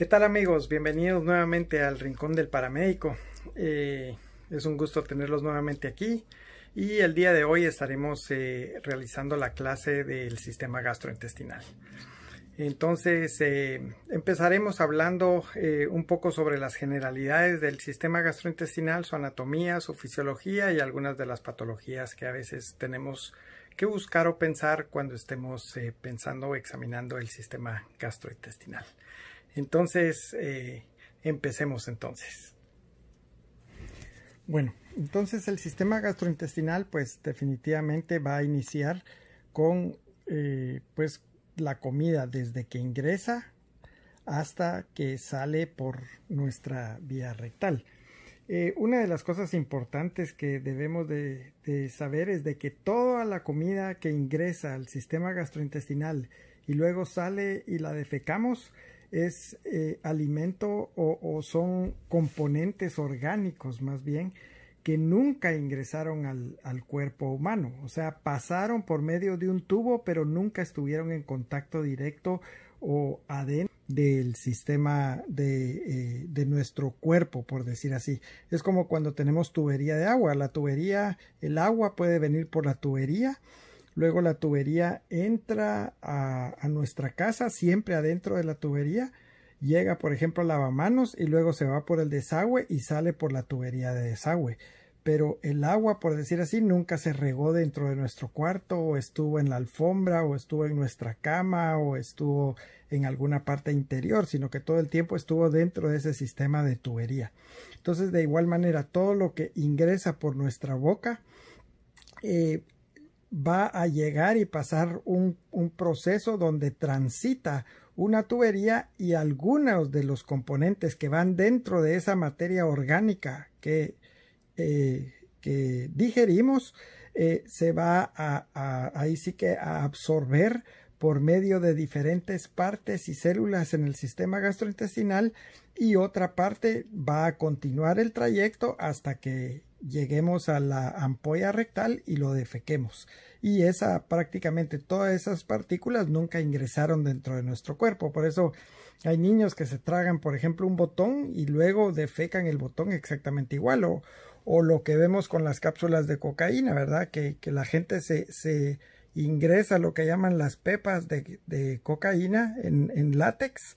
¿Qué tal amigos? Bienvenidos nuevamente al Rincón del Paramédico. Eh, es un gusto tenerlos nuevamente aquí y el día de hoy estaremos eh, realizando la clase del sistema gastrointestinal. Entonces eh, empezaremos hablando un poco sobre las generalidades del sistema gastrointestinal, su anatomía, su fisiología y algunas de las patologías que a veces tenemos que buscar o pensar cuando estemos pensando o examinando el sistema gastrointestinal. Entonces, eh, empecemos entonces. Bueno, entonces el sistema gastrointestinal pues definitivamente va a iniciar con eh, pues la comida desde que ingresa hasta que sale por nuestra vía rectal. Eh, una de las cosas importantes que debemos de, saber es de que toda la comida que ingresa al sistema gastrointestinal y luego sale y la defecamos es eh, alimento o, son componentes orgánicos más bien que nunca ingresaron al, al, cuerpo humano, o sea, pasaron por medio de un tubo, pero nunca estuvieron en contacto directo o adentro del sistema de, eh, de nuestro cuerpo, por decir así. Es como cuando tenemos tubería de agua, la tubería, el agua puede venir por la tubería, Luego la tubería entra a, nuestra casa, siempre adentro de la tubería. Llega, por ejemplo, al lavamanos y luego se va por el desagüe y sale por la tubería de desagüe. Pero el agua, por decir así, nunca se regó dentro de nuestro cuarto o estuvo en la alfombra o estuvo en nuestra cama o estuvo en alguna parte interior, sino que todo el tiempo estuvo dentro de ese sistema de tubería. Entonces, de igual manera, todo lo que ingresa por nuestra boca eh, va a llegar y pasar un, proceso donde transita una tubería y algunos de los componentes que van dentro de esa materia orgánica que, eh, que digerimos eh, se va a, ahí sí que a absorber por medio de diferentes partes y células en el sistema gastrointestinal y otra parte va a continuar el trayecto hasta que lleguemos a la ampolla rectal y lo defequemos. Y esa prácticamente todas esas partículas nunca ingresaron dentro de nuestro cuerpo. Por eso hay niños que se tragan, por ejemplo, un botón y luego defecan el botón exactamente igual. O, o lo que vemos con las cápsulas de cocaína, ¿verdad? Que, que la gente se, se, ingresa lo que llaman las pepas de, de cocaína en, en, látex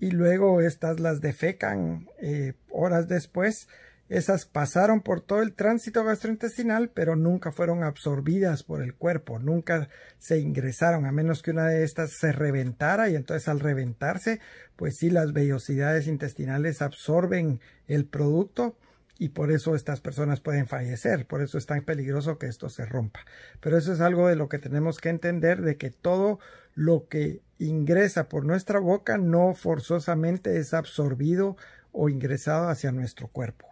y luego estas las defecan eh, horas después esas pasaron por todo el tránsito gastrointestinal, pero nunca fueron absorbidas por el cuerpo, nunca se ingresaron, a menos que una de estas se reventara y entonces al reventarse, pues sí, las vellosidades intestinales absorben el producto y por eso estas personas pueden fallecer, por eso es tan peligroso que esto se rompa. Pero eso es algo de lo que tenemos que entender, de que todo lo que ingresa por nuestra boca no forzosamente es absorbido o ingresado hacia nuestro cuerpo.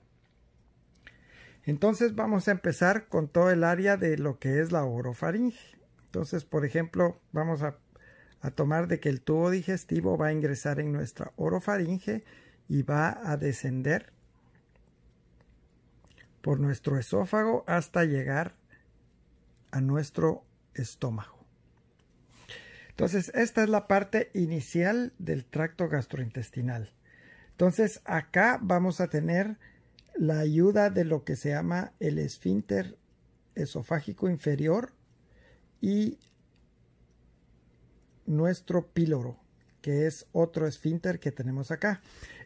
Entonces vamos a empezar con todo el área de lo que es la orofaringe. Entonces, por ejemplo, vamos a, tomar de que el tubo digestivo va a ingresar en nuestra orofaringe y va a descender por nuestro esófago hasta llegar a nuestro estómago. Entonces, esta es la parte inicial del tracto gastrointestinal. Entonces, acá vamos a tener la ayuda de lo que se llama el esfínter esofágico inferior y nuestro píloro, que es otro esfínter que tenemos acá.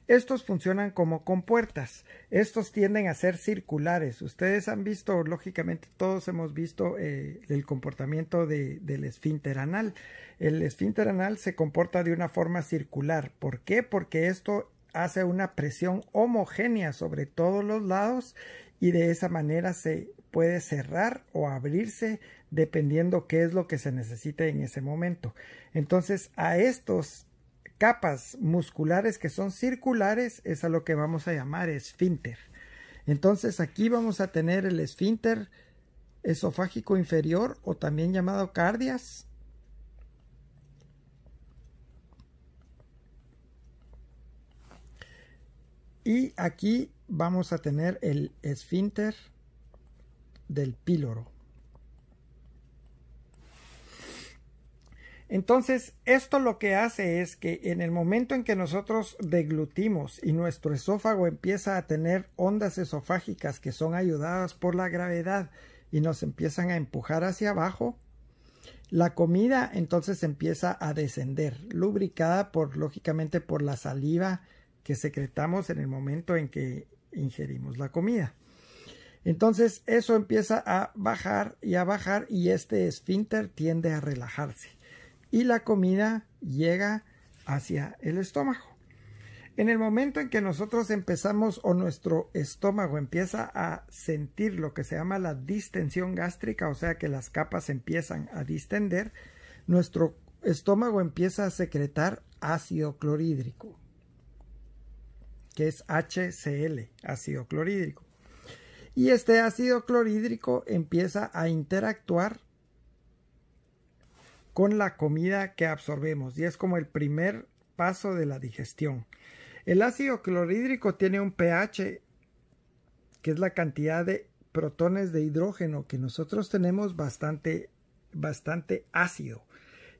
Estos funcionan como compuertas. Estos tienden a ser circulares. Ustedes han visto, lógicamente, todos hemos visto eh, el comportamiento del esfínter anal. El esfínter anal se comporta de una forma circular. ¿Por qué? Porque esto hace una presión homogénea sobre todos los lados y de esa manera se puede cerrar o abrirse dependiendo qué es lo que se necesite en ese momento. Entonces a estos capas musculares que son circulares es a lo que vamos a llamar esfínter. Entonces aquí vamos a tener el esfínter esofágico inferior o también llamado cardias Y aquí vamos a tener el esfínter del píloro. Entonces, esto lo que hace es que en el momento en que nosotros deglutimos y nuestro esófago empieza a tener ondas esofágicas que son ayudadas por la gravedad y nos empiezan a empujar hacia abajo, la comida entonces empieza a descender, lubricada por lógicamente por la saliva que secretamos en el momento en que ingerimos la comida. Entonces eso empieza a bajar y a bajar y este esfínter tiende a relajarse y la comida llega hacia el estómago. En el momento en que nosotros empezamos o nuestro estómago empieza a sentir lo que se llama la distensión gástrica, o sea que las capas empiezan a distender, nuestro estómago empieza a secretar ácido clorhídrico que es HCl, ácido clorhídrico. Y este ácido clorhídrico empieza a interactuar con la comida que absorbemos y es como el primer paso de la digestión. El ácido clorhídrico tiene un pH que es la cantidad de protones de hidrógeno que nosotros tenemos bastante bastante ácido.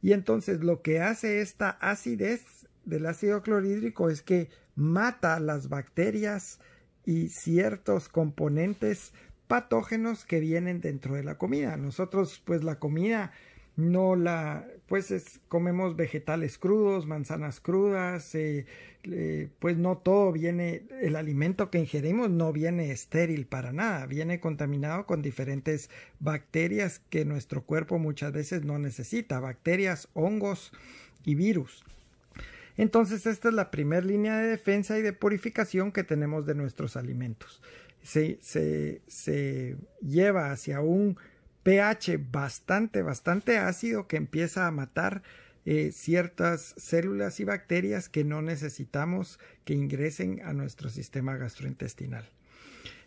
Y entonces lo que hace esta acidez del ácido clorhídrico es que mata las bacterias y ciertos componentes patógenos que vienen dentro de la comida. Nosotros pues la comida no la pues comemos vegetales crudos, manzanas crudas, eh, eh, pues no todo viene, el alimento que ingerimos no viene estéril para nada, viene contaminado con diferentes bacterias que nuestro cuerpo muchas veces no necesita, bacterias, hongos y virus. Entonces esta es la primera línea de defensa y de purificación que tenemos de nuestros alimentos. Se, lleva hacia un pH bastante, bastante ácido que empieza a matar eh, ciertas células y bacterias que no necesitamos que ingresen a nuestro sistema gastrointestinal.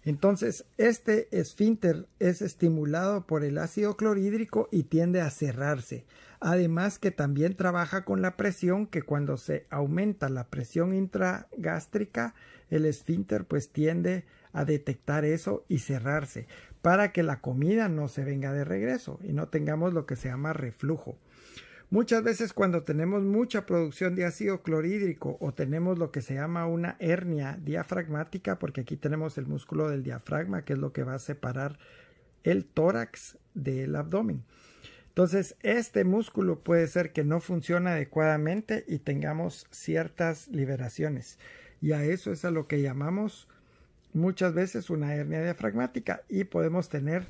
Entonces, este esfínter es estimulado por el ácido clorhídrico y tiende a cerrarse. Además que también trabaja con la presión, que cuando se aumenta la presión intragástrica, el esfínter pues tiende a detectar eso y cerrarse para que la comida no se venga de regreso y no tengamos lo que se llama reflujo. Muchas veces cuando tenemos mucha producción de ácido clorhídrico o tenemos lo que se llama una hernia diafragmática, porque aquí tenemos el músculo del diafragma, que es lo que va a separar el tórax del abdomen. Entonces, este músculo puede ser que no funcione adecuadamente y tengamos ciertas liberaciones. Y a eso es a lo que llamamos muchas veces una hernia diafragmática y podemos tener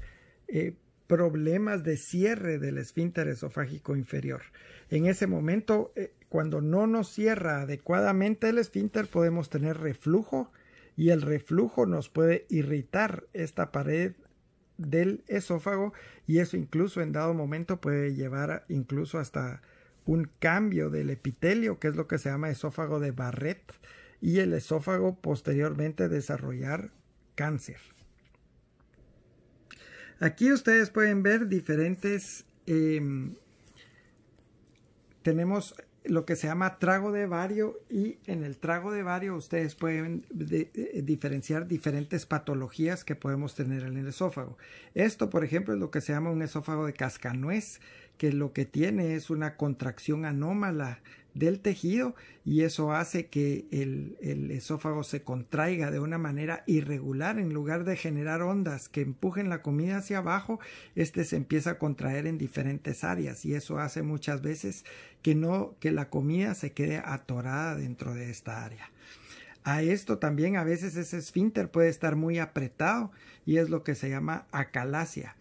eh, problemas de cierre del esfínter esofágico inferior. En ese momento, eh, cuando no nos cierra adecuadamente el esfínter, podemos tener reflujo y el reflujo nos puede irritar esta pared del esófago y eso incluso en dado momento puede llevar incluso hasta un cambio del epitelio, que es lo que se llama esófago de Barrett, y el esófago posteriormente desarrollar cáncer. Aquí ustedes pueden ver diferentes... Em, tenemos lo que se llama trago de vario y en el trago de vario ustedes pueden diferenciar diferentes patologías que podemos tener en el esófago. Esto, por ejemplo, es lo que se llama un esófago de cascanuez, que lo que tiene es una contracción anómala del tejido y eso hace que el, esófago se contraiga de una manera irregular en lugar de generar ondas que empujen la comida hacia abajo, este se empieza a contraer en diferentes áreas y eso hace muchas veces que no que la comida se quede atorada dentro de esta área. A esto también a veces ese esfínter puede estar muy apretado y es lo que se llama acalasia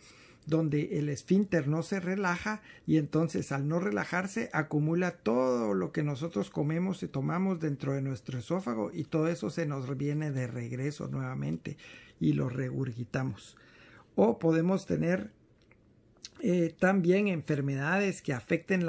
donde el esfínter no se relaja y entonces al no relajarse acumula todo lo que nosotros comemos y tomamos dentro de nuestro esófago y todo eso se nos viene de regreso nuevamente y lo regurgitamos. O podemos tener eh, también enfermedades que afecten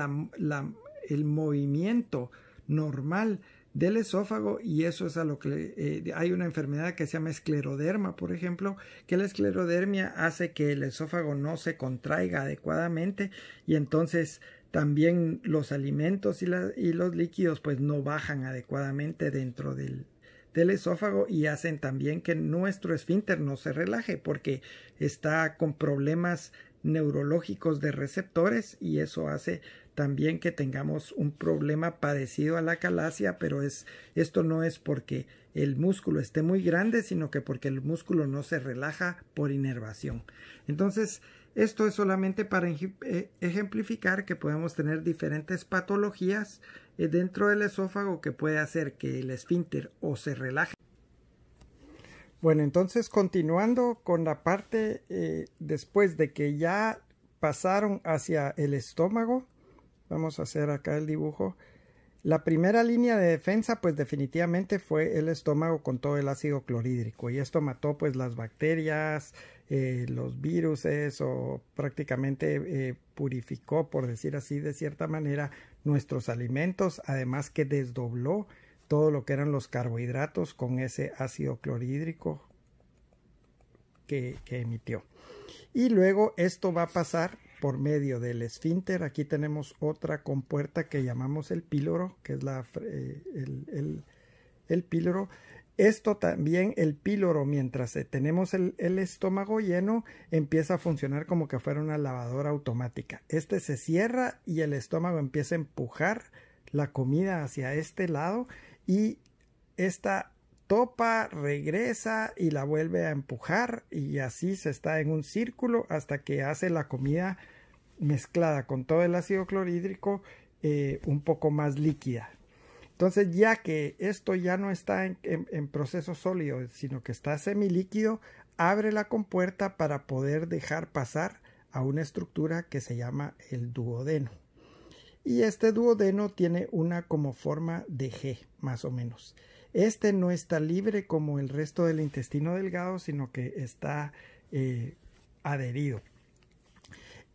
el movimiento normal del esófago y eso es a lo que eh, hay una enfermedad que se llama escleroderma, por ejemplo, que la esclerodermia hace que el esófago no se contraiga adecuadamente y entonces también los alimentos y, y los líquidos pues no bajan adecuadamente dentro del, del esófago y hacen también que nuestro esfínter no se relaje porque está con problemas neurológicos de receptores y eso hace también que tengamos un problema parecido a la calasia, pero es, esto no es porque el músculo esté muy grande, sino que porque el músculo no se relaja por inervación. Entonces, esto es solamente para eh, ejemplificar que podemos tener diferentes patologías eh, dentro del esófago que puede hacer que el esfínter o se relaje bueno, entonces continuando con la parte eh, después de que ya pasaron hacia el estómago, Vamos a hacer acá el dibujo. La primera línea de defensa pues definitivamente fue el estómago con todo el ácido clorhídrico y esto mató pues las bacterias, eh, los virus o prácticamente eh, purificó por decir así de cierta manera nuestros alimentos además que desdobló todo lo que eran los carbohidratos con ese ácido clorhídrico que emitió. Y luego esto va a pasar por medio del esfínter. Aquí tenemos otra compuerta que llamamos el píloro, que es la, eh, el, el, píloro. Esto también, el píloro, mientras eh, tenemos el, el, estómago lleno, empieza a funcionar como que fuera una lavadora automática. Este se cierra y el estómago empieza a empujar la comida hacia este lado y esta topa, regresa y la vuelve a empujar y así se está en un círculo hasta que hace la comida mezclada con todo el ácido clorhídrico eh, un poco más líquida. Entonces ya que esto ya no está en, en proceso sólido, sino que está semilíquido, abre la compuerta para poder dejar pasar a una estructura que se llama el duodeno. Y este duodeno tiene una como forma de G, más o menos. Este no está libre como el resto del intestino delgado, sino que está eh, adherido.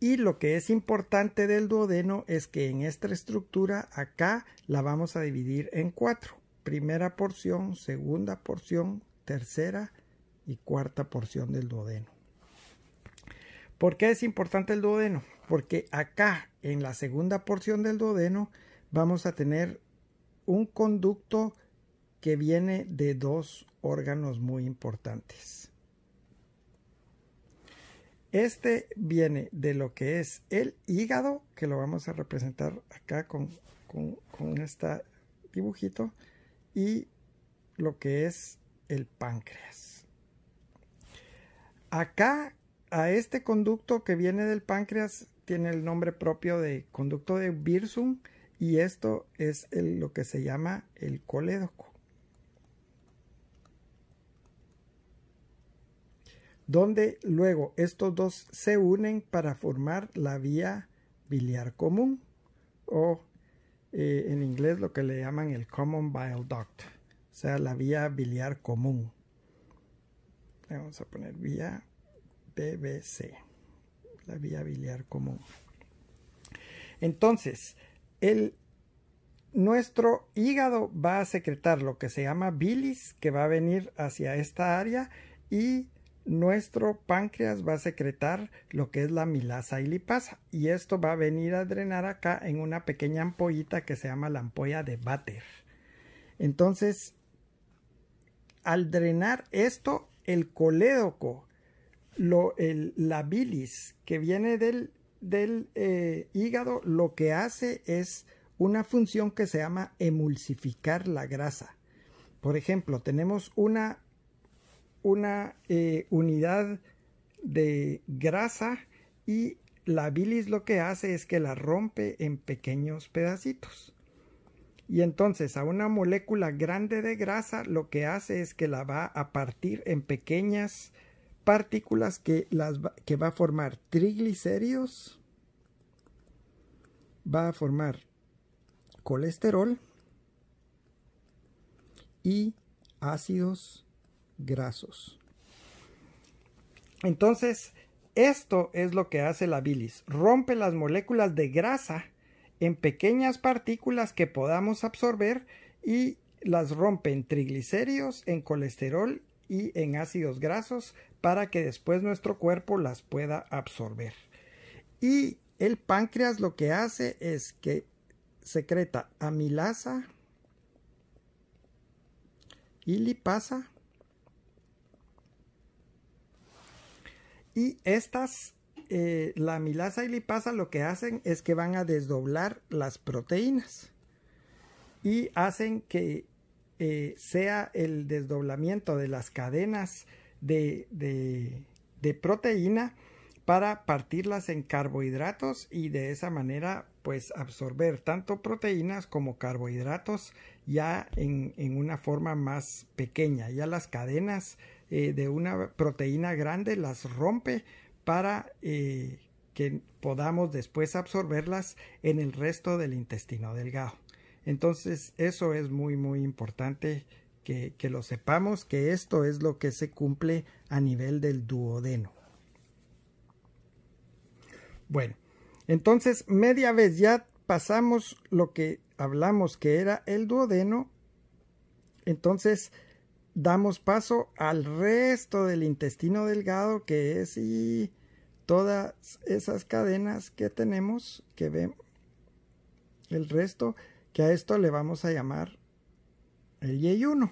Y lo que es importante del duodeno es que en esta estructura acá la vamos a dividir en cuatro. Primera porción, segunda porción, tercera y cuarta porción del duodeno. ¿Por qué es importante el duodeno? Porque acá en la segunda porción del duodeno vamos a tener un conducto que viene de dos órganos muy importantes. Este viene de lo que es el hígado, que lo vamos a representar acá con, con, este dibujito, y lo que es el páncreas. Acá, a este conducto que viene del páncreas, tiene el nombre propio de conducto de Birsum, y esto es lo que se llama el colédoco. donde luego estos dos se unen para formar la vía biliar común o eh, en inglés lo que le llaman el common bile duct, o sea, la vía biliar común. Le vamos a poner vía BBC, la vía biliar común. Entonces, el, nuestro hígado va a secretar lo que se llama bilis, que va a venir hacia esta área y nuestro páncreas va a secretar lo que es la milasa y lipasa y esto va a venir a drenar acá en una pequeña ampollita que se llama la ampolla de váter. Entonces, al drenar esto, el colédoco, lo, el, la bilis que viene del, del eh, hígado, lo que hace es una función que se llama emulsificar la grasa. Por ejemplo, tenemos una una eh, unidad de grasa y la bilis lo que hace es que la rompe en pequeños pedacitos. Y entonces a una molécula grande de grasa lo que hace es que la va a partir en pequeñas partículas que, las que va a formar triglicéridos, va a formar colesterol y ácidos grasos. Entonces, esto es lo que hace la bilis. Rompe las moléculas de grasa en pequeñas partículas que podamos absorber y las rompe en triglicéridos, en colesterol y en ácidos grasos para que después nuestro cuerpo las pueda absorber. Y el páncreas lo que hace es que secreta amilasa y lipasa Y estas, eh, la milasa y lipasa lo que hacen es que van a desdoblar las proteínas y hacen que eh, sea el desdoblamiento de las cadenas de, proteína para partirlas en carbohidratos y de esa manera pues absorber tanto proteínas como carbohidratos ya en, en, una forma más pequeña. Ya las cadenas eh, de una proteína grande, las rompe para eh, que podamos después absorberlas en el resto del intestino delgado. Entonces eso es muy muy importante que lo sepamos, que esto es lo que se cumple a nivel del duodeno. Bueno, entonces media vez ya pasamos lo que hablamos que era el duodeno, entonces damos paso al resto del intestino delgado que es y todas esas cadenas que tenemos que ven. el resto que a esto le vamos a llamar el Y1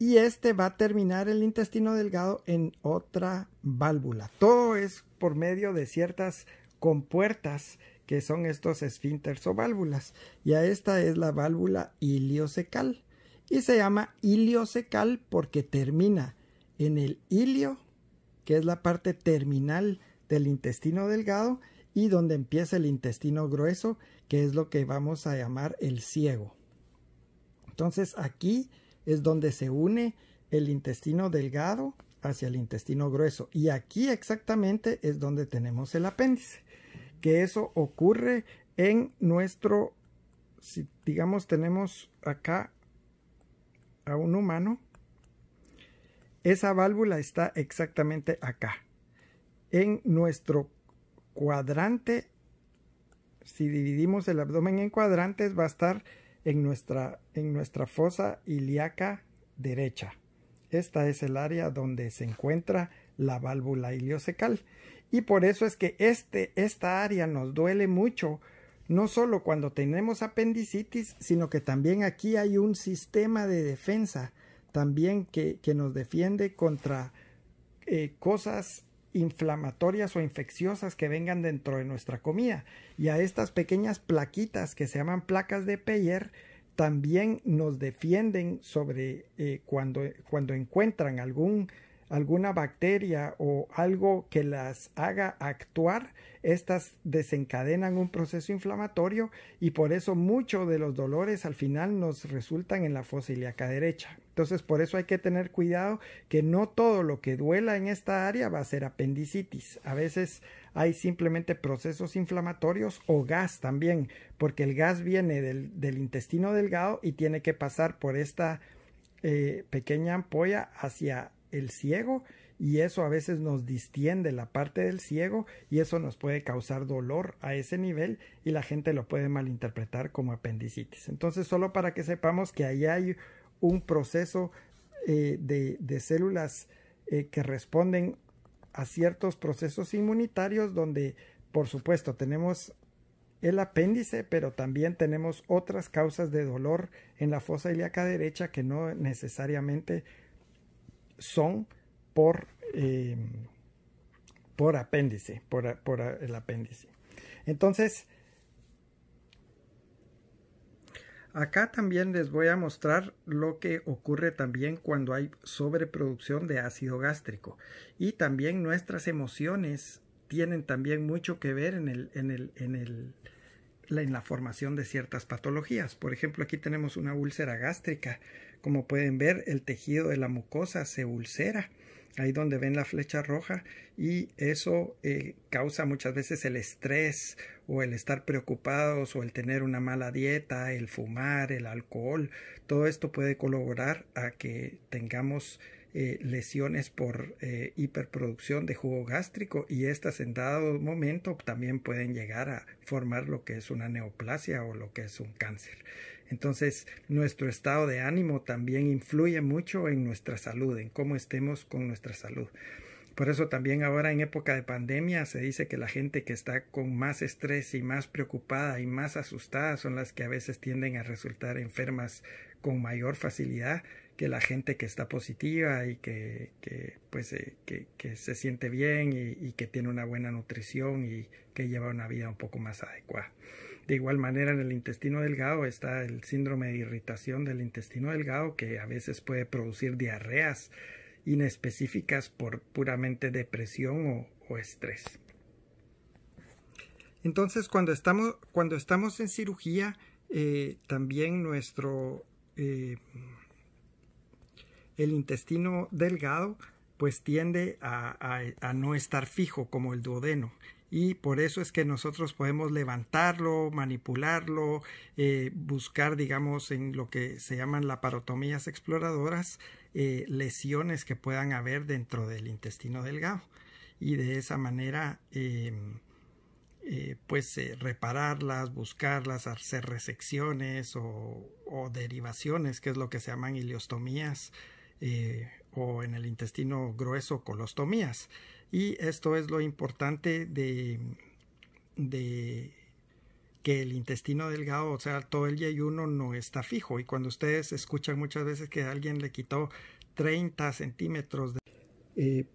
y este va a terminar el intestino delgado en otra válvula todo es por medio de ciertas compuertas que son estos esfínteres o válvulas y a esta es la válvula iliocecal y se llama iliocecal porque termina en el ilio, que es la parte terminal del intestino delgado y donde empieza el intestino grueso, que es lo que vamos a llamar el ciego. Entonces aquí es donde se une el intestino delgado hacia el intestino grueso y aquí exactamente es donde tenemos el apéndice, que eso ocurre en nuestro, digamos tenemos acá a un humano, esa válvula está exactamente acá, en nuestro cuadrante. Si dividimos el abdomen en cuadrantes, va a estar en nuestra, en nuestra fosa ilíaca derecha. Esta es el área donde se encuentra la válvula iliocecal. Y por eso es que este, esta área nos duele mucho no solo cuando tenemos apendicitis, sino que también aquí hay un sistema de defensa también que, nos defiende contra eh, cosas inflamatorias o infecciosas que vengan dentro de nuestra comida. Y a estas pequeñas plaquitas que se llaman placas de Peyer también nos defienden sobre eh, cuando, cuando encuentran algún alguna bacteria o algo que las haga actuar, estas desencadenan un proceso inflamatorio y por eso muchos de los dolores al final nos resultan en la fosa ilíaca derecha. Entonces por eso hay que tener cuidado que no todo lo que duela en esta área va a ser apendicitis. A veces hay simplemente procesos inflamatorios o gas también, porque el gas viene del, intestino delgado y tiene que pasar por esta eh, pequeña ampolla hacia el ciego y eso a veces nos distiende la parte del ciego y eso nos puede causar dolor a ese nivel y la gente lo puede malinterpretar como apendicitis. Entonces, solo para que sepamos que ahí hay un proceso eh, de, células eh, que responden a ciertos procesos inmunitarios donde, por supuesto, tenemos el apéndice, pero también tenemos otras causas de dolor en la fosa ilíaca derecha que no necesariamente son por, eh, por apéndice, por, por el apéndice. Entonces, Acá también les voy a mostrar lo que ocurre también cuando hay sobreproducción de ácido gástrico. Y también nuestras emociones tienen también mucho que ver en, el, en, el, en, el, en la formación de ciertas patologías. Por ejemplo, aquí tenemos una úlcera gástrica como pueden ver, el tejido de la mucosa se ulcera, ahí donde ven la flecha roja, y eso eh, causa muchas veces el estrés o el estar preocupados o el tener una mala dieta, el fumar, el alcohol, todo esto puede colaborar a que tengamos eh, lesiones por eh, hiperproducción de jugo gástrico y estas en dado momento también pueden llegar a formar lo que es una neoplasia o lo que es un cáncer. Entonces, nuestro estado de ánimo también influye mucho en nuestra salud, en cómo estemos con nuestra salud. Por eso también ahora en época de pandemia se dice que la gente que está con más estrés y más preocupada y más asustada son las que a veces tienden a resultar enfermas con mayor facilidad que la gente que está positiva y que, pues, eh, que, se siente bien y que tiene una buena nutrición y que lleva una vida un poco más adecuada. De igual manera, en el intestino delgado está el síndrome de irritación del intestino delgado que a veces puede producir diarreas inespecíficas por puramente depresión o, estrés. Entonces, cuando estamos, cuando estamos en cirugía, eh, también nuestro eh, el intestino delgado pues tiende a no estar fijo como el duodeno y por eso es que nosotros podemos levantarlo, manipularlo, eh, buscar, digamos, en lo que se llaman laparotomías exploradoras, eh, lesiones que puedan haber dentro del intestino delgado y de esa manera eh, pues repararlas, buscarlas, hacer resecciones o, o, derivaciones, que es lo que se llaman ileostomías o en el intestino grueso colostomías. Y esto es lo importante de, de que el intestino delgado, o sea, todo el yeyuno no está fijo. Y cuando ustedes escuchan muchas veces que alguien le quitó 30 centímetros de...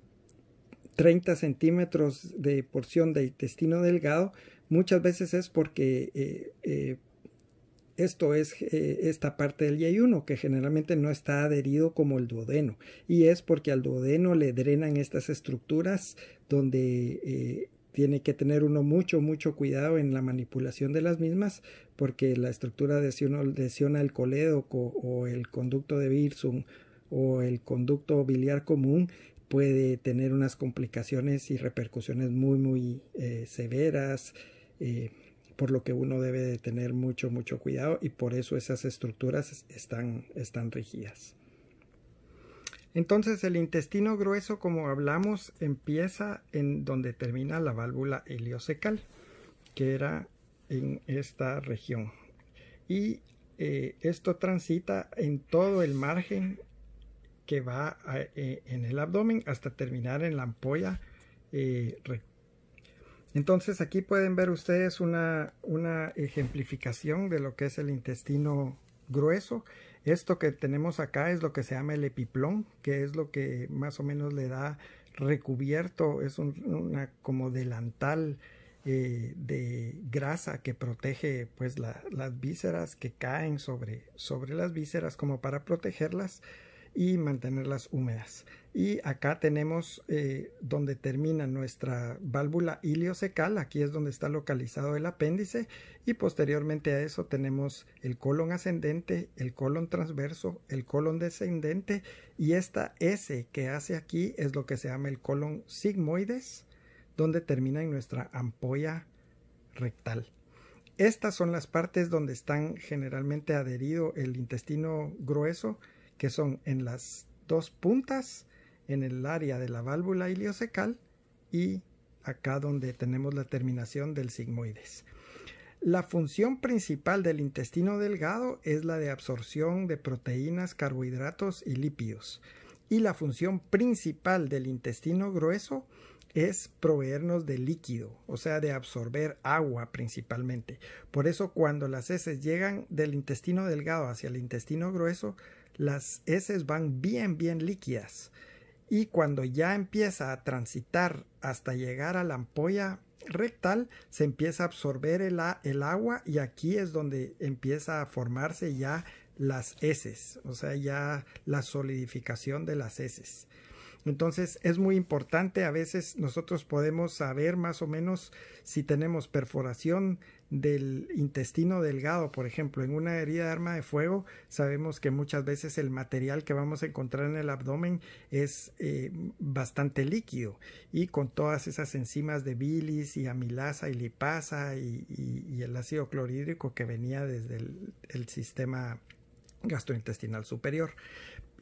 30 eh, centímetros de porción de intestino delgado, muchas veces es porque eh, eh, esto es eh, esta parte del Y1 que generalmente no está adherido como el duodeno y es porque al duodeno le drenan estas estructuras donde eh, tiene que tener uno mucho, mucho cuidado en la manipulación de las mismas, porque la estructura de si uno lesiona el colédoco o el conducto de Birsum o el conducto biliar común, puede tener unas complicaciones y repercusiones muy, muy eh, severas por lo que uno debe de tener mucho, mucho cuidado y por eso esas estructuras están, están rígidas. Entonces el intestino grueso, como hablamos, empieza en donde termina la válvula iliocecal, que era en esta región. Y eh, esto transita en todo el margen que va eh, en el abdomen hasta terminar en la ampolla eh, entonces aquí pueden ver ustedes una, ejemplificación de lo que es el intestino grueso. Esto que tenemos acá es lo que se llama el epiplón, que es lo que más o menos le da recubierto, es un, una como delantal eh, de grasa que protege pues las vísceras que caen sobre, sobre las vísceras como para protegerlas y mantenerlas húmedas. Y acá tenemos eh, donde termina nuestra válvula iliocecal, aquí es donde está localizado el apéndice y posteriormente a eso tenemos el colon ascendente, el colon transverso, el colon descendente y esta S que hace aquí es lo que se llama el colon sigmoides, donde termina en nuestra ampolla rectal. Estas son las partes donde están generalmente adherido el intestino grueso que son en las dos puntas, en el área de la válvula iliocecal y acá donde tenemos la terminación del sigmoides. La función principal del intestino delgado es la de absorción de proteínas, carbohidratos y lípidos. Y la función principal del intestino grueso es proveernos de líquido, o sea, de absorber agua principalmente. Por eso cuando las heces llegan del intestino delgado hacia el intestino grueso, las heces van bien, bien líquidas. Y cuando ya empieza a transitar hasta llegar a la ampolla rectal, se empieza a absorber el, el agua y aquí es donde empieza a formarse ya las heces, o sea, ya la solidificación de las heces. Entonces es muy importante, a veces nosotros podemos saber más o menos si tenemos perforación del intestino delgado, por ejemplo, en una herida de arma de fuego, sabemos que muchas veces el material que vamos a encontrar en el abdomen es eh, bastante líquido y con todas esas enzimas de bilis y amilasa y lipasa y, el ácido clorhídrico que venía desde el, el sistema gastrointestinal superior.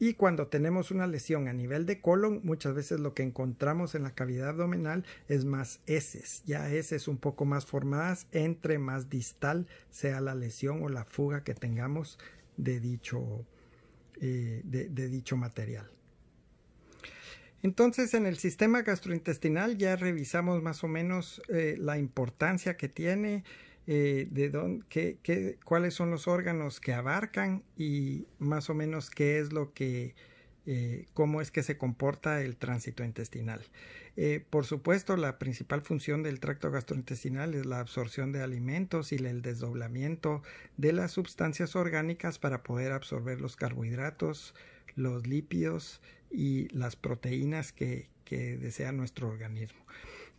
Y cuando tenemos una lesión a nivel de colon, muchas veces lo que encontramos en la cavidad abdominal es más heces, ya heces un poco más formadas entre más distal sea la lesión o la fuga que tengamos de dicho, eh, de, dicho material. Entonces, en el sistema gastrointestinal ya revisamos más o menos eh, la importancia que tiene, eh, de dónde, qué, cuáles son los órganos que abarcan y más o menos qué es lo que, eh, cómo es que se comporta el tránsito intestinal. Eh, por supuesto, la principal función del tracto gastrointestinal es la absorción de alimentos y el desdoblamiento de las sustancias orgánicas para poder absorber los carbohidratos, los lípidos y las proteínas que, que desea nuestro organismo.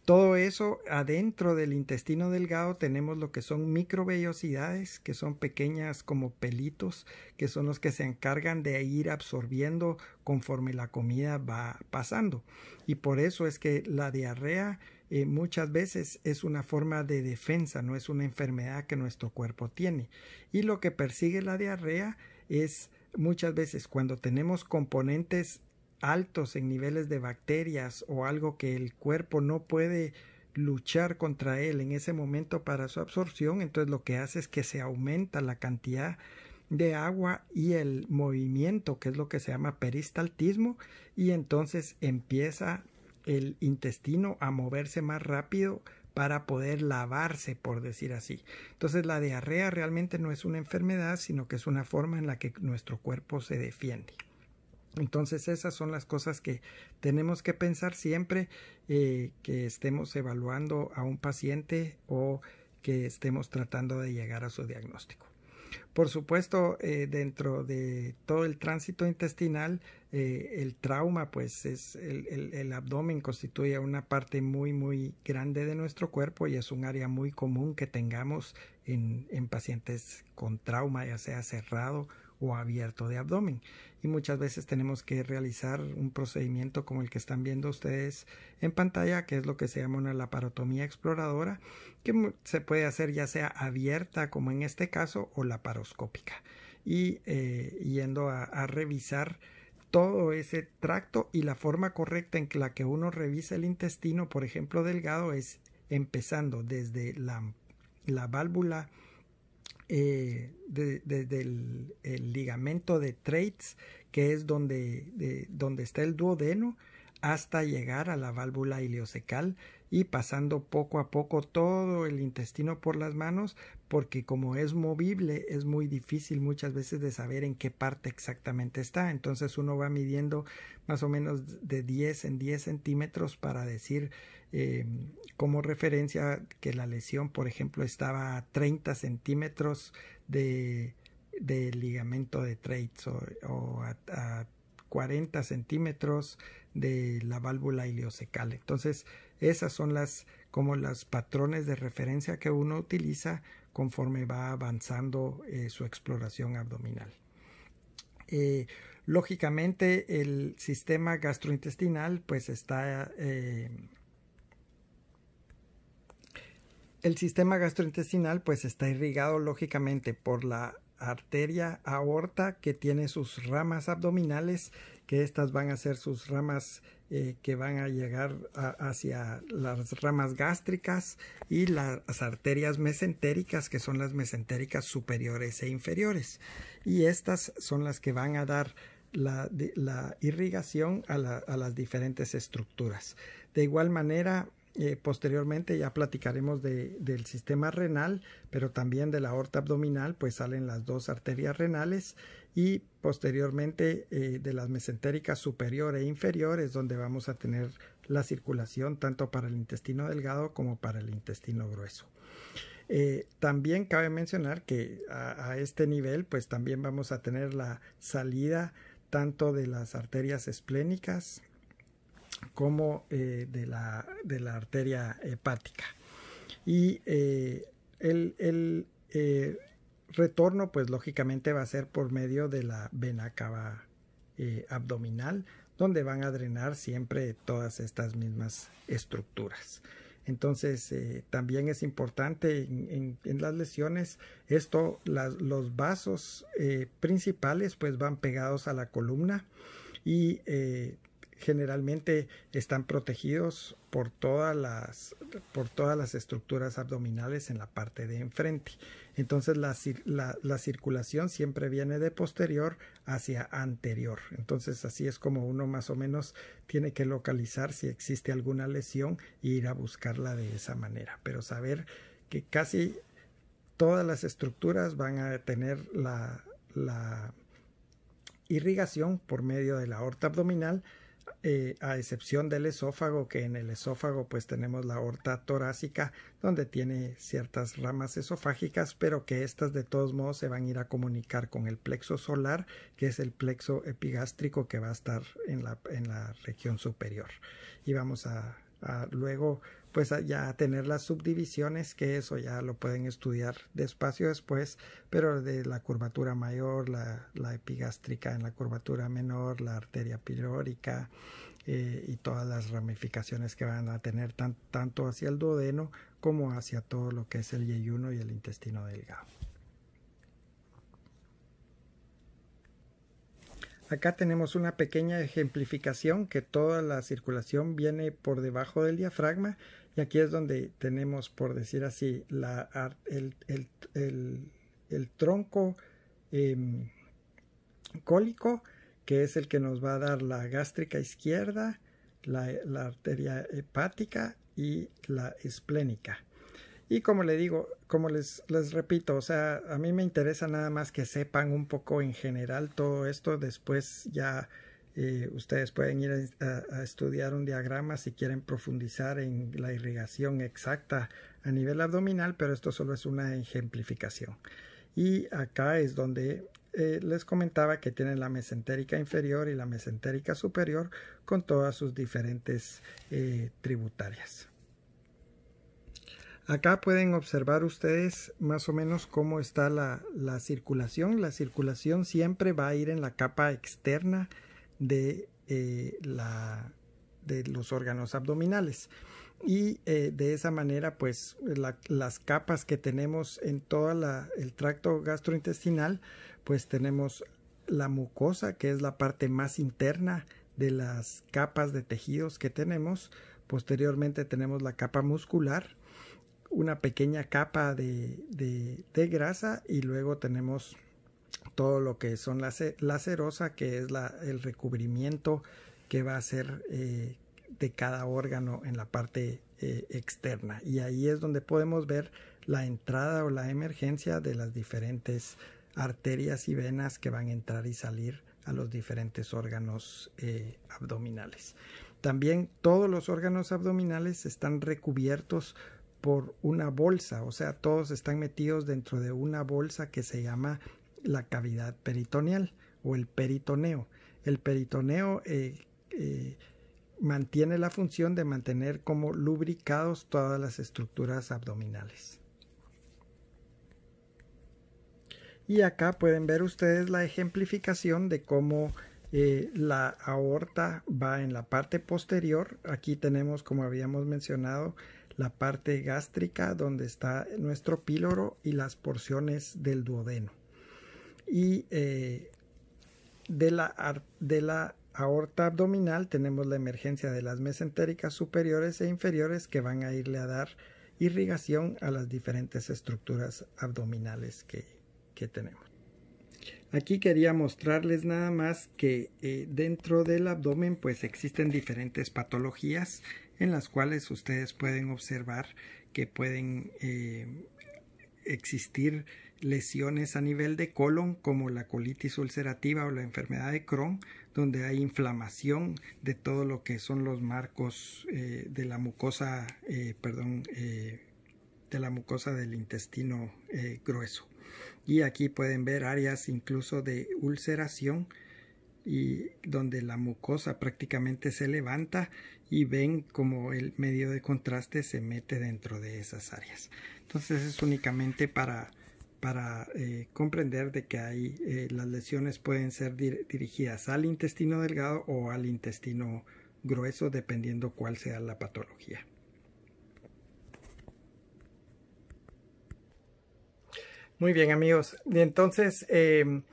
Todo eso adentro del intestino delgado tenemos lo que son microvellosidades, que son pequeñas como pelitos, que son los que se encargan de ir absorbiendo conforme la comida va pasando. Y por eso es que la diarrea eh, muchas veces es una forma de defensa, no es una enfermedad que nuestro cuerpo tiene. Y lo que persigue la diarrea es muchas veces cuando tenemos componentes altos en niveles de bacterias o algo que el cuerpo no puede luchar contra él en ese momento para su absorción, entonces lo que hace es que se aumenta la cantidad de agua y el movimiento, que es lo que se llama peristaltismo, y entonces empieza el intestino a moverse más rápido para poder lavarse, por decir así. Entonces la diarrea realmente no es una enfermedad, sino que es una forma en la que nuestro cuerpo se defiende. Entonces esas son las cosas que tenemos que pensar siempre eh, que estemos evaluando a un paciente o que estemos tratando de llegar a su diagnóstico. Por supuesto, eh, dentro de todo el tránsito intestinal, eh, el trauma, pues es el, abdomen constituye una parte muy, muy grande de nuestro cuerpo y es un área muy común que tengamos en, en pacientes con trauma, ya sea cerrado o abierto de abdomen. Y muchas veces tenemos que realizar un procedimiento como el que están viendo ustedes en pantalla, que es lo que se llama una laparotomía exploradora, que se puede hacer ya sea abierta, como en este caso, o laparoscópica. Y eh, yendo a, revisar todo ese tracto y la forma correcta en la que uno revisa el intestino, por ejemplo, delgado, es empezando desde la, la válvula desde eh, el ligamento de traits, que es donde, donde está el duodeno, hasta llegar a la válvula ileocecal y pasando poco a poco todo el intestino por las manos, porque como es movible es muy difícil muchas veces de saber en qué parte exactamente está. Entonces uno va midiendo más o menos de 10 en 10 centímetros para decir Em, como referencia que la lesión, por ejemplo, estaba a 30 centímetros de, ligamento de Treitz o, a, 40 centímetros de la válvula iliocecal. Entonces, esas son las como los patrones de referencia que uno utiliza conforme va avanzando eh, su exploración abdominal. Eh, lógicamente, el sistema gastrointestinal pues está eh, el sistema gastrointestinal pues está irrigado lógicamente por la arteria aorta que tiene sus ramas abdominales, que estas van a ser sus ramas eh, que van a llegar hacia las ramas gástricas y las, arterias mesentéricas, que son las mesentéricas superiores e inferiores. Y estas son las que van a dar la, irrigación a, las diferentes estructuras. De igual manera, eh, posteriormente ya platicaremos del sistema renal, pero también de la aorta abdominal, pues salen las dos arterias renales y posteriormente eh, de las mesentéricas superior e inferior es donde vamos a tener la circulación tanto para el intestino delgado como para el intestino grueso. Eh, también cabe mencionar que a este nivel pues también vamos a tener la salida tanto de las arterias esplénicas como eh, de, la, de, la, arteria hepática. Y eh, el, eh, retorno, pues lógicamente va a ser por medio de la vena cava abdominal, donde van a drenar siempre todas estas mismas estructuras. Entonces, también es importante en, las lesiones, esto, los vasos principales pues van pegados a la columna y generalmente están protegidos por todas las por todas las estructuras abdominales en la parte de enfrente entonces la, circulación siempre viene de posterior hacia anterior entonces así es como uno más o menos tiene que localizar si existe alguna lesión e ir a buscarla de esa manera pero saber que casi todas las estructuras van a tener la, la irrigación por medio de la aorta abdominal eh, a excepción del esófago, que en el esófago pues tenemos la aorta torácica, donde tiene ciertas ramas esofágicas, pero que estas de todos modos se van a ir a comunicar con el plexo solar, que es el plexo epigástrico que va a estar en la, en la región superior. Y vamos a luego, pues ya tener las subdivisiones, que eso ya lo pueden estudiar despacio después, pero de la curvatura mayor, la, epigástrica en la curvatura menor, la arteria pilórica eh, y todas las ramificaciones que van a tener tanto hacia el duodeno como hacia todo lo que es el yeyuno y el intestino delgado. Acá tenemos una pequeña ejemplificación que toda la circulación viene por debajo del diafragma y aquí es donde tenemos, por decir así, el, tronco em, cólico, que es el que nos va a dar la gástrica izquierda, la arteria hepática y la esplénica. Y como le digo, como les, repito, o sea, a mí me interesa nada más que sepan un poco en general todo esto. Después ya eh, ustedes pueden ir a, estudiar un diagrama si quieren profundizar en la irrigación exacta a nivel abdominal, pero esto solo es una ejemplificación. Y acá es donde eh, les comentaba que tienen la mesentérica inferior y la mesentérica superior con todas sus diferentes eh, tributarias. Acá pueden observar ustedes más o menos cómo está la, circulación. La circulación siempre va a ir en la capa externa de, eh, los órganos abdominales. Y eh, de esa manera, pues las capas que tenemos en todo el tracto gastrointestinal, pues tenemos la mucosa, que es la parte más interna de las capas de tejidos que tenemos. Posteriormente tenemos la capa muscular, una pequeña capa de, grasa y luego tenemos todo lo que son la, la que es el recubrimiento que va a ser eh, de cada órgano en la parte eh, externa. Y ahí es donde podemos ver la entrada o la emergencia de las diferentes arterias y venas que van a entrar y salir a los diferentes órganos eh, abdominales. También todos los órganos abdominales están recubiertos por una bolsa, o sea, todos están metidos dentro de una bolsa que se llama la cavidad peritoneal o el peritoneo. El peritoneo eh, eh, mantiene la función de mantener como lubricados todas las estructuras abdominales. Y acá pueden ver ustedes la ejemplificación de cómo eh, la aorta va en la parte posterior. Aquí tenemos, como habíamos mencionado, la parte gástrica donde está nuestro píloro y las porciones del duodeno. Y eh, de, la, de la aorta abdominal tenemos la emergencia de las mesentéricas superiores e inferiores que van a irle a dar irrigación a las diferentes estructuras abdominales que, tenemos. Aquí quería mostrarles nada más que eh, dentro del abdomen pues existen diferentes patologías en las cuales ustedes pueden observar que pueden eh, existir lesiones a nivel de colon como la colitis ulcerativa o la enfermedad de Crohn, donde hay inflamación de todo lo que son los marcos eh, de la mucosa, eh, perdón, de la mucosa del intestino grueso. Y aquí pueden ver áreas incluso de ulceración y donde la mucosa prácticamente se levanta y ven como el medio de contraste se mete dentro de esas áreas. Entonces es únicamente para, para eh, comprender de que hay, eh, las lesiones pueden ser dirigidas al intestino delgado o al intestino grueso dependiendo cuál sea la patología. Muy bien amigos, y entonces em,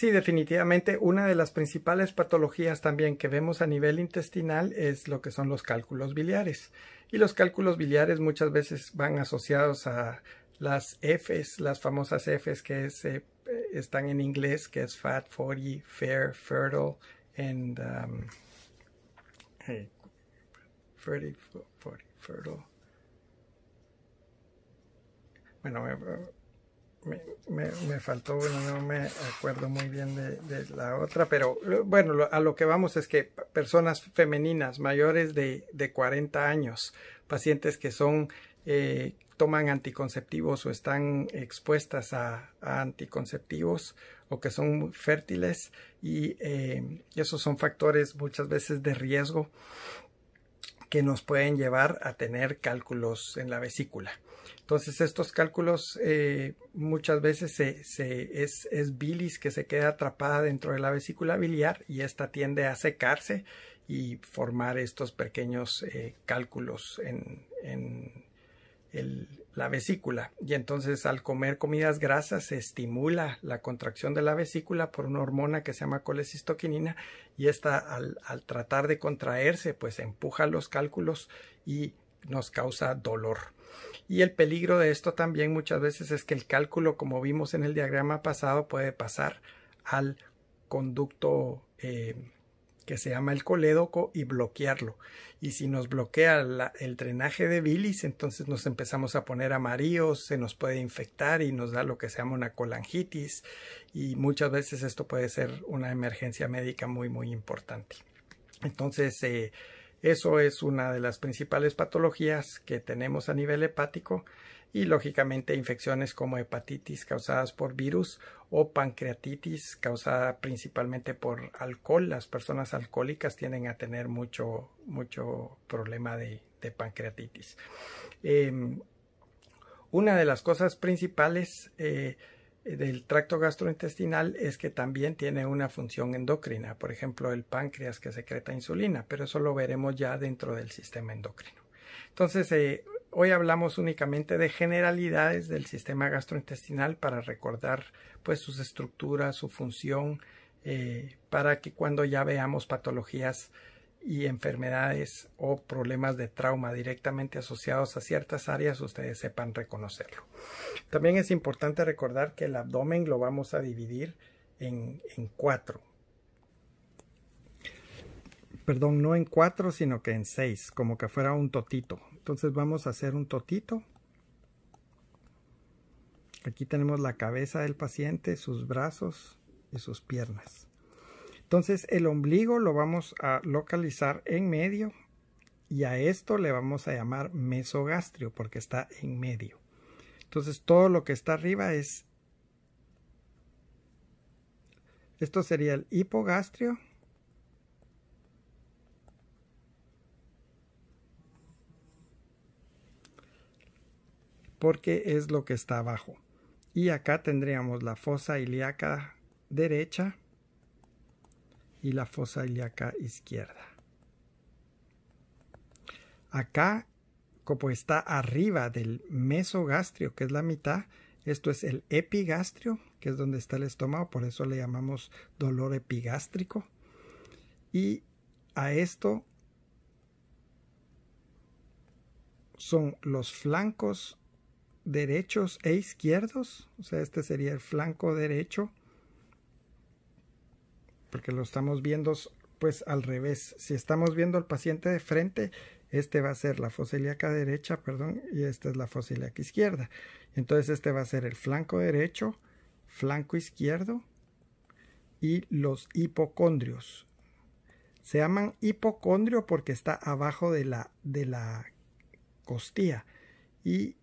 Sí, definitivamente una de las principales patologías también que vemos a nivel intestinal es lo que son los cálculos biliares. Y los cálculos biliares muchas veces van asociados a las Fs, las famosas Fs que eh, están en inglés, que es fat, forty, fair, fertile, and um, fertile, fertile. Bueno, eh, me, faltó no me acuerdo muy bien de, la otra, pero bueno, a lo que vamos es que personas femeninas mayores de, de 40 años, pacientes que son, eh, toman anticonceptivos o están expuestas a, anticonceptivos o que son fértiles y eh, esos son factores muchas veces de riesgo que nos pueden llevar a tener cálculos en la vesícula. Entonces estos cálculos eh, muchas veces se, es, bilis que se queda atrapada dentro de la vesícula biliar y esta tiende a secarse y formar estos pequeños eh, cálculos en el la vesícula y entonces al comer comidas grasas se estimula la contracción de la vesícula por una hormona que se llama colecistoquinina y esta al, tratar de contraerse pues empuja los cálculos y nos causa dolor. Y el peligro de esto también muchas veces es que el cálculo como vimos en el diagrama pasado puede pasar al conducto eh, que se llama el colédoco y bloquearlo. Y si nos bloquea el drenaje de bilis, entonces nos empezamos a poner amarillos, se nos puede infectar y nos da lo que se llama una colangitis y muchas veces esto puede ser una emergencia médica muy muy importante. Entonces eh, eso es una de las principales patologías que tenemos a nivel hepático y lógicamente infecciones como hepatitis causadas por virus o pancreatitis causada principalmente por alcohol. Las personas alcohólicas tienden a tener mucho, mucho problema de, pancreatitis. Em, una de las cosas principales eh, del tracto gastrointestinal es que también tiene una función endocrina, por ejemplo el páncreas que secreta insulina, pero eso lo veremos ya dentro del sistema endocrino. Entonces, eh, Hoy hablamos únicamente de generalidades del sistema gastrointestinal para recordar pues sus estructuras, su función, eh, para que cuando ya veamos patologías y enfermedades o problemas de trauma directamente asociados a ciertas áreas, ustedes sepan reconocerlo. También es importante recordar que el abdomen lo vamos a dividir en cuatro. Perdón, no en cuatro, sino que en seis, como que fuera un totito. Entonces vamos a hacer un totito. Aquí tenemos la cabeza del paciente, sus brazos y sus piernas. Entonces el ombligo lo vamos a localizar en medio y a esto le vamos a llamar mesogastrio porque está en medio. Entonces todo lo que está arriba es... Esto sería el hipogastrio porque es lo que está abajo. Y acá tendríamos la fosa ilíaca derecha y la fosa ilíaca izquierda. Acá, como está arriba del mesogastrio, que es la mitad, esto es el epigastrio, que es donde está el estómago, por eso le llamamos dolor epigástrico. Y a esto son los flancos derechos e izquierdos. O sea, este sería el flanco derecho. Porque lo estamos viendo pues al revés. Si estamos viendo al paciente de frente, este va a ser la fosa derecha, perdón, y esta es la fosa izquierda. Entonces este va a ser el flanco derecho, flanco izquierdo y los hipocondrios. Se llaman hipocondrio porque está abajo de la, de la costilla y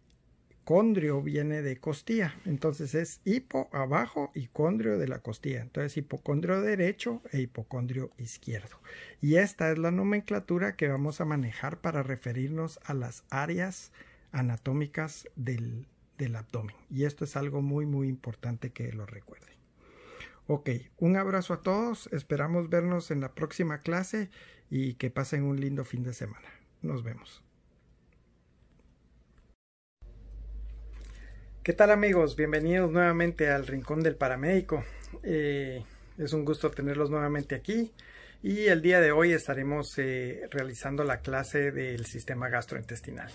condrio viene de costilla, entonces es hipo abajo y condrio de la costilla, entonces hipocondrio derecho e hipocondrio izquierdo. Y esta es la nomenclatura que vamos a manejar para referirnos a las áreas anatómicas del, del abdomen. Y esto es algo muy muy importante que lo recuerden. Ok, un abrazo a todos, esperamos vernos en la próxima clase y que pasen un lindo fin de semana. Nos vemos. ¿Qué tal amigos? Bienvenidos nuevamente al Rincón del Paramédico. Eh, es un gusto tenerlos nuevamente aquí y el día de hoy estaremos eh, realizando la clase del sistema gastrointestinal.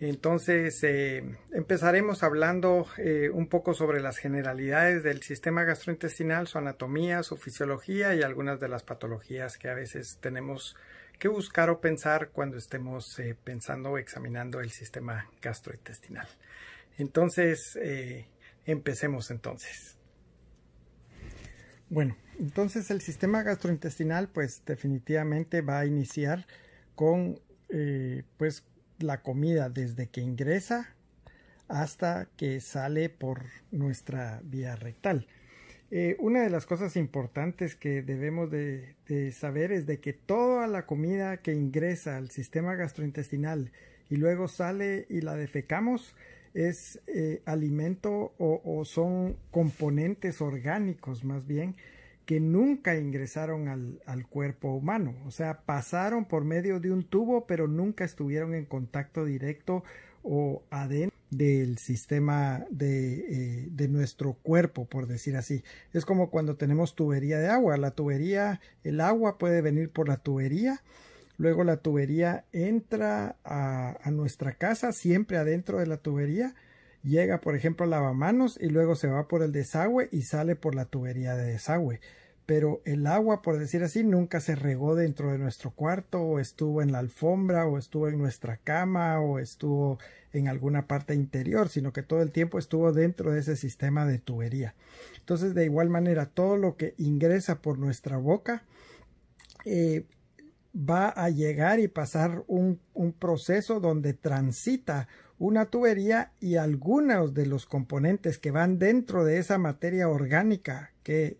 Entonces eh, empezaremos hablando un poco sobre las generalidades del sistema gastrointestinal, su anatomía, su fisiología y algunas de las patologías que a veces tenemos que buscar o pensar cuando estemos pensando o examinando el sistema gastrointestinal. Entonces, eh, empecemos entonces. Bueno, entonces el sistema gastrointestinal pues definitivamente va a iniciar con eh, pues la comida desde que ingresa hasta que sale por nuestra vía rectal. Eh, una de las cosas importantes que debemos de, saber es de que toda la comida que ingresa al sistema gastrointestinal y luego sale y la defecamos es eh, alimento o, son componentes orgánicos más bien que nunca ingresaron al, al, cuerpo humano, o sea, pasaron por medio de un tubo pero nunca estuvieron en contacto directo o adentro del sistema de, eh, de nuestro cuerpo, por decir así. Es como cuando tenemos tubería de agua, la tubería, el agua puede venir por la tubería, Luego la tubería entra a, nuestra casa, siempre adentro de la tubería. Llega, por ejemplo, al lavamanos y luego se va por el desagüe y sale por la tubería de desagüe. Pero el agua, por decir así, nunca se regó dentro de nuestro cuarto o estuvo en la alfombra o estuvo en nuestra cama o estuvo en alguna parte interior, sino que todo el tiempo estuvo dentro de ese sistema de tubería. Entonces, de igual manera, todo lo que ingresa por nuestra boca eh, va a llegar y pasar un, proceso donde transita una tubería y algunos de los componentes que van dentro de esa materia orgánica que,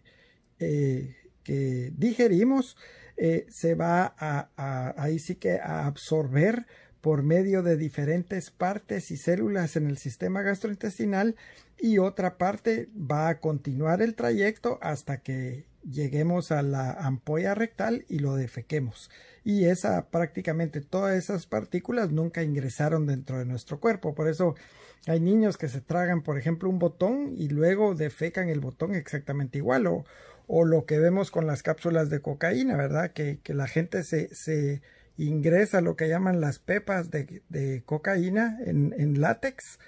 eh, que digerimos eh, se va a, ahí sí que a absorber por medio de diferentes partes y células en el sistema gastrointestinal y otra parte va a continuar el trayecto hasta que lleguemos a la ampolla rectal y lo defequemos. Y esa prácticamente todas esas partículas nunca ingresaron dentro de nuestro cuerpo. Por eso hay niños que se tragan, por ejemplo, un botón y luego defecan el botón exactamente igual. O, o lo que vemos con las cápsulas de cocaína, ¿verdad? Que, que la gente se, se, ingresa lo que llaman las pepas de, de cocaína en, en, látex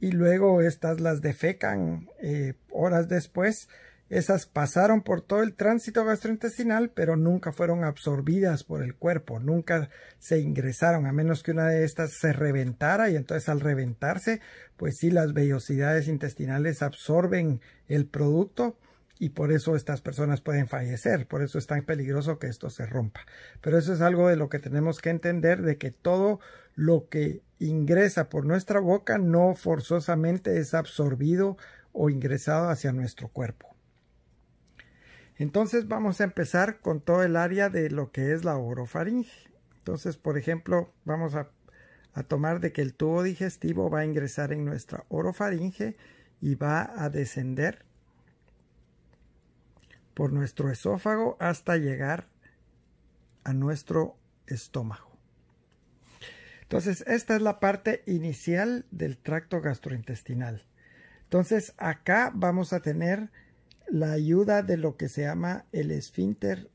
y luego estas las defecan eh, horas después esas pasaron por todo el tránsito gastrointestinal, pero nunca fueron absorbidas por el cuerpo, nunca se ingresaron, a menos que una de estas se reventara y entonces al reventarse, pues sí, las vellosidades intestinales absorben el producto y por eso estas personas pueden fallecer, por eso es tan peligroso que esto se rompa. Pero eso es algo de lo que tenemos que entender, de que todo lo que ingresa por nuestra boca no forzosamente es absorbido o ingresado hacia nuestro cuerpo. Entonces vamos a empezar con todo el área de lo que es la orofaringe. Entonces, por ejemplo, vamos a, tomar de que el tubo digestivo va a ingresar en nuestra orofaringe y va a descender por nuestro esófago hasta llegar a nuestro estómago. Entonces, esta es la parte inicial del tracto gastrointestinal. Entonces, acá vamos a tener la ayuda de lo que se llama el esfínter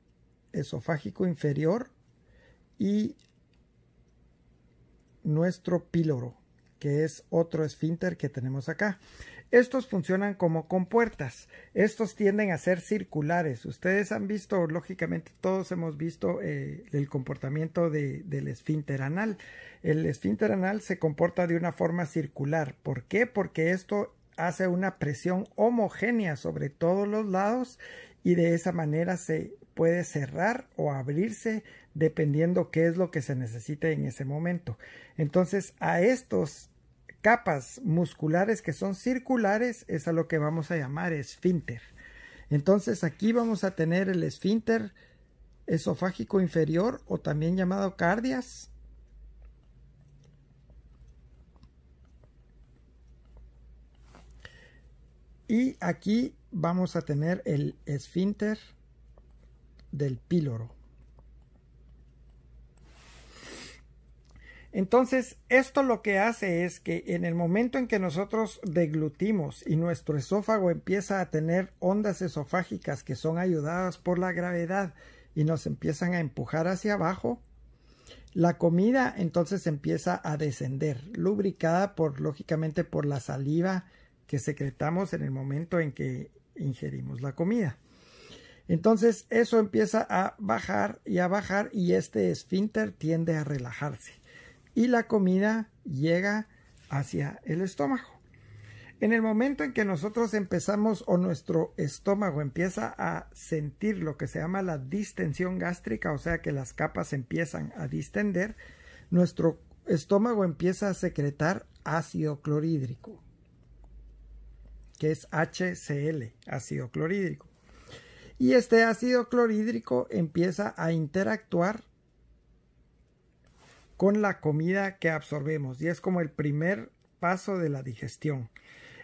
esofágico inferior y nuestro píloro, que es otro esfínter que tenemos acá. Estos funcionan como compuertas. Estos tienden a ser circulares. Ustedes han visto, lógicamente, todos hemos visto eh, el comportamiento del esfínter anal. El esfínter anal se comporta de una forma circular. ¿Por qué? Porque esto hace una presión homogénea sobre todos los lados y de esa manera se puede cerrar o abrirse dependiendo qué es lo que se necesite en ese momento. Entonces a estas capas musculares que son circulares es a lo que vamos a llamar esfínter. Entonces aquí vamos a tener el esfínter esofágico inferior o también llamado cardias Y aquí vamos a tener el esfínter del píloro. Entonces, esto lo que hace es que en el momento en que nosotros deglutimos y nuestro esófago empieza a tener ondas esofágicas que son ayudadas por la gravedad y nos empiezan a empujar hacia abajo, la comida entonces empieza a descender, lubricada por lógicamente por la saliva que secretamos en el momento en que ingerimos la comida. Entonces eso empieza a bajar y a bajar y este esfínter tiende a relajarse y la comida llega hacia el estómago. En el momento en que nosotros empezamos o nuestro estómago empieza a sentir lo que se llama la distensión gástrica, o sea que las capas empiezan a distender, nuestro estómago empieza a secretar ácido clorhídrico que es HCl, ácido clorhídrico. Y este ácido clorhídrico empieza a interactuar con la comida que absorbemos y es como el primer paso de la digestión.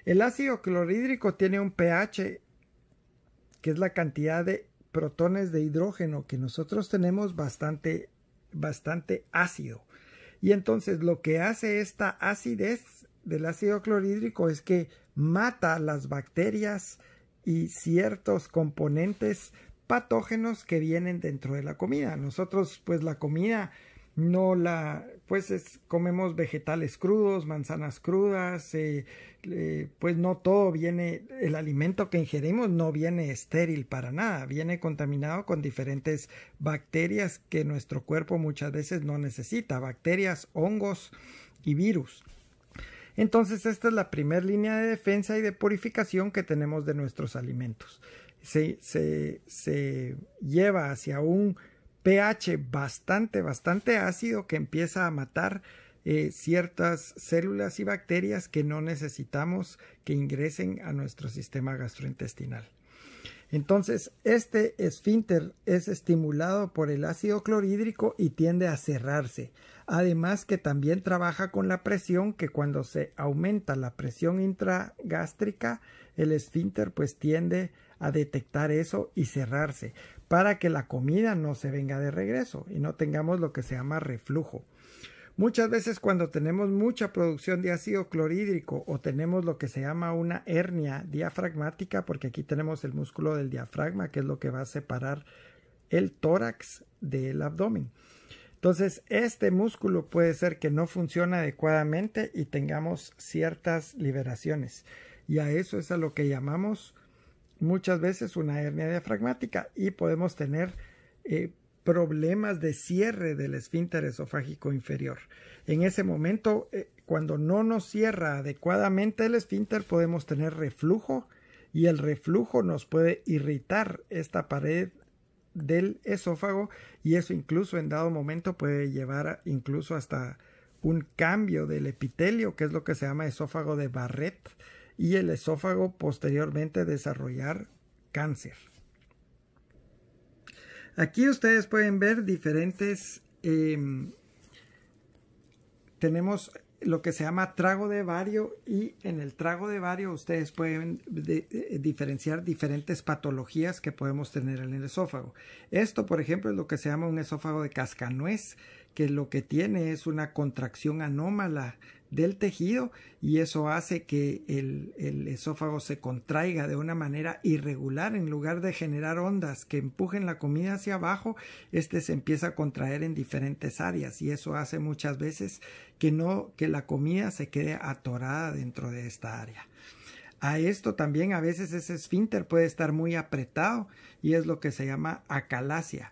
El ácido clorhídrico tiene un pH que es la cantidad de protones de hidrógeno que nosotros tenemos bastante bastante ácido. Y entonces lo que hace esta acidez del ácido clorhídrico es que mata las bacterias y ciertos componentes patógenos que vienen dentro de la comida. Nosotros pues la comida no la pues comemos vegetales crudos, manzanas crudas, eh, eh, pues no todo viene, el alimento que ingerimos no viene estéril para nada, viene contaminado con diferentes bacterias que nuestro cuerpo muchas veces no necesita, bacterias, hongos y virus. Entonces esta es la primera línea de defensa y de purificación que tenemos de nuestros alimentos. Se, se, lleva hacia un pH bastante, bastante ácido que empieza a matar eh, ciertas células y bacterias que no necesitamos que ingresen a nuestro sistema gastrointestinal. Entonces, este esfínter es estimulado por el ácido clorhídrico y tiende a cerrarse, Además que también trabaja con la presión, que cuando se aumenta la presión intragástrica, el esfínter pues tiende a detectar eso y cerrarse para que la comida no se venga de regreso y no tengamos lo que se llama reflujo. Muchas veces cuando tenemos mucha producción de ácido clorhídrico o tenemos lo que se llama una hernia diafragmática, porque aquí tenemos el músculo del diafragma, que es lo que va a separar el tórax del abdomen. Entonces, este músculo puede ser que no funcione adecuadamente y tengamos ciertas liberaciones. Y a eso es a lo que llamamos muchas veces una hernia diafragmática y podemos tener eh, problemas de cierre del esfínter esofágico inferior. En ese momento, eh, cuando no nos cierra adecuadamente el esfínter, podemos tener reflujo y el reflujo nos puede irritar esta pared del esófago y eso incluso en dado momento puede llevar incluso hasta un cambio del epitelio, que es lo que se llama esófago de Barrett, y el esófago posteriormente desarrollar cáncer. Aquí ustedes pueden ver diferentes... Em, tenemos lo que se llama trago de vario y en el trago de vario ustedes pueden eh, diferenciar diferentes patologías que podemos tener en el esófago. Esto, por ejemplo, es lo que se llama un esófago de cascanuez, que lo que tiene es una contracción anómala del tejido y eso hace que el, esófago se contraiga de una manera irregular en lugar de generar ondas que empujen la comida hacia abajo, este se empieza a contraer en diferentes áreas y eso hace muchas veces que no que la comida se quede atorada dentro de esta área. A esto también a veces ese esfínter puede estar muy apretado y es lo que se llama acalacia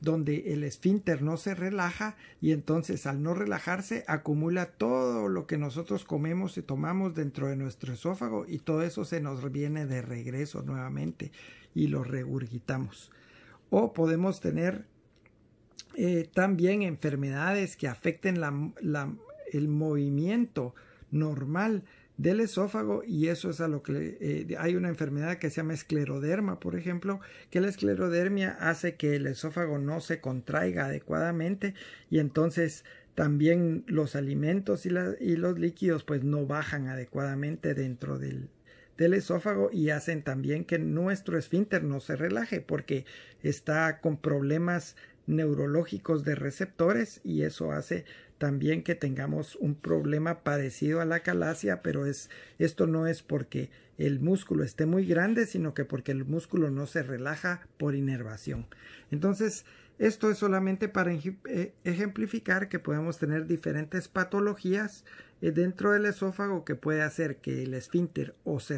donde el esfínter no se relaja y entonces al no relajarse acumula todo lo que nosotros comemos y tomamos dentro de nuestro esófago y todo eso se nos viene de regreso nuevamente y lo regurgitamos. O podemos tener eh, también enfermedades que afecten el movimiento normal del esófago y eso es a lo que eh, hay una enfermedad que se llama escleroderma, por ejemplo, que la esclerodermia hace que el esófago no se contraiga adecuadamente y entonces también los alimentos y, y los líquidos pues no bajan adecuadamente dentro del, del esófago y hacen también que nuestro esfínter no se relaje porque está con problemas neurológicos de receptores y eso hace también que tengamos un problema parecido a la calasia, pero es, esto no es porque el músculo esté muy grande, sino que porque el músculo no se relaja por inervación. Entonces, esto es solamente para eh, ejemplificar que podemos tener diferentes patologías eh, dentro del esófago que puede hacer que el esfínter o se